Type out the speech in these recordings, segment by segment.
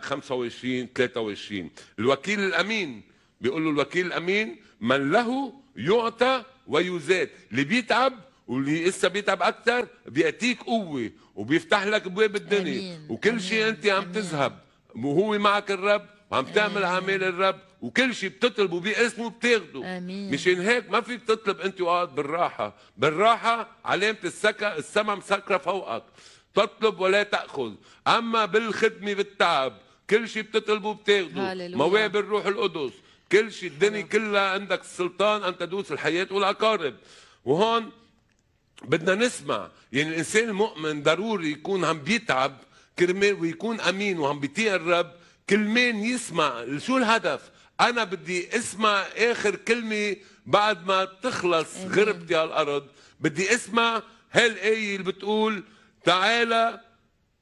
25 23 الوكيل الامين بيقول له الوكيل الامين من له يعطى ويزاد اللي بيتعب واللي لسه بيتعب اكثر بياتيك قوه وبيفتح لك ابواب الدنيا وكل شيء انت عم تذهب وهو معك الرب وعم تعمل اعمال الرب وكل شيء بتطلبه باسمه بتاخده امين مشان هيك ما فيك تطلب انت وقعد بالراحه بالراحه علامه السكا السما مسكره فوقك تطلب ولا تأخذ أما بالخدمة بالتعب كل شيء بتطلبه بتاخذه مواهب الروح القدس كل شيء الدنيا كلها عندك السلطان أن تدوس الحياة والأقارب وهون بدنا نسمع يعني الإنسان المؤمن ضروري يكون عم بيتعب كرمال ويكون أمين وعم بيطيع الرب كلمان يسمع شو الهدف أنا بدي أسمع آخر كلمة بعد ما تخلص غربتي على الأرض بدي أسمع هالآية اللي بتقول تعالى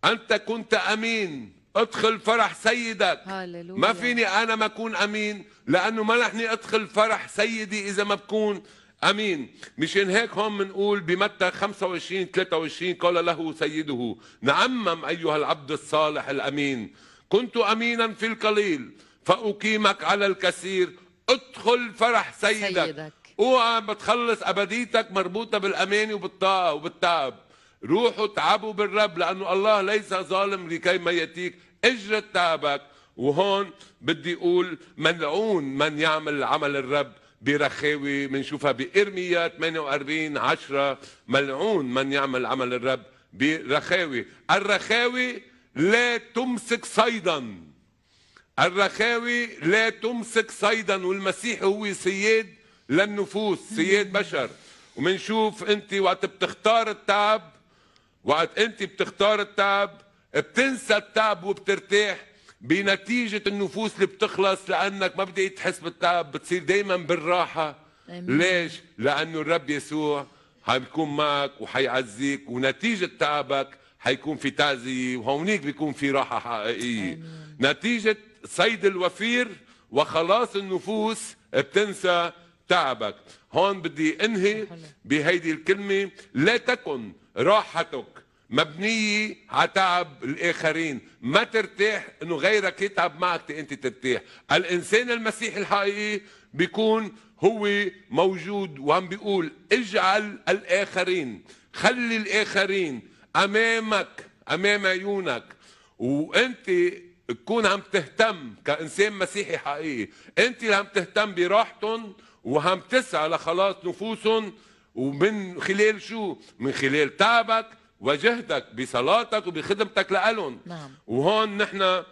انت كنت امين ادخل فرح سيدك هاللويا. ما فيني انا ما اكون امين لانه ما رحني ادخل فرح سيدي اذا ما بكون امين مشان هيك هون بنقول بمتى 25 23 قال له سيده نعمم ايها العبد الصالح الامين كنت امينا في القليل فاقيمك على الكثير ادخل فرح سيدك, سيدك. اوعى بتخلص ابديتك مربوطه بالامانه وبالطاعه وبالتعب روحوا تعبوا بالرب لأنه الله ليس ظالم لكي ما ياتيك اجر تعبك وهون بدي أقول ملعون من يعمل عمل الرب برخاوي بنشوفها بإرميا 48 10 ملعون من يعمل عمل الرب برخاوي الرخاوي لا تمسك صيدا الرخاوي لا تمسك صيدا والمسيح هو سيد للنفوس سيد بشر ومنشوف انت وقت بتختار التعب وقت انت بتختار التعب بتنسى التعب وبترتاح بنتيجة النفوس اللي بتخلص لأنك ما بدي تحس بالتعب بتصير دايما بالراحة أمين. ليش؟ لأنه الرب يسوع حيكون معك وحيعزيك ونتيجة تعبك حيكون في تعزية وهونيك بيكون في راحة حقيقية أمين. نتيجة صيد الوفير وخلاص النفوس بتنسى تعبك هون بدي انهي بهيدي الكلمة لا تكن راحتك مبنية على تعب الآخرين ما ترتاح أنه غيرك يتعب معك أنت ترتاح الإنسان المسيحي الحقيقي بيكون هو موجود وعم بيقول اجعل الآخرين خلي الآخرين أمامك أمام عيونك وأنت تكون عم تهتم كإنسان مسيحي حقيقي أنت اللي عم تهتم براحتهم وعم تسعى لخلاص نفوسهم ومن خلال شو من خلال تعبك وجهدك بصلاتك وبخدمتك لهم نعم. وهون نحن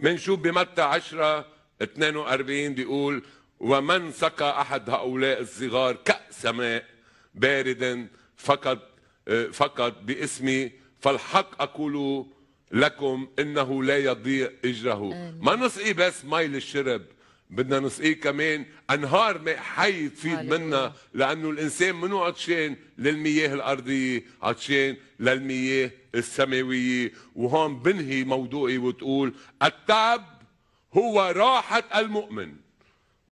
بنشوف بمتى 10 42 بيقول ومن سقى احد هؤلاء الصغار كأس ماء باردا فقط آه، فقط باسمي فالحق اقول لكم انه لا يضيع اجره ما نسقي بس مي للشرب بدنا نسقيه كمان انهار ماء حي تفيد منا لانه الانسان منو عطشان للمياه الارضيه عطشان للمياه السماويه وهون بنهي موضوعي وتقول التعب هو راحه المؤمن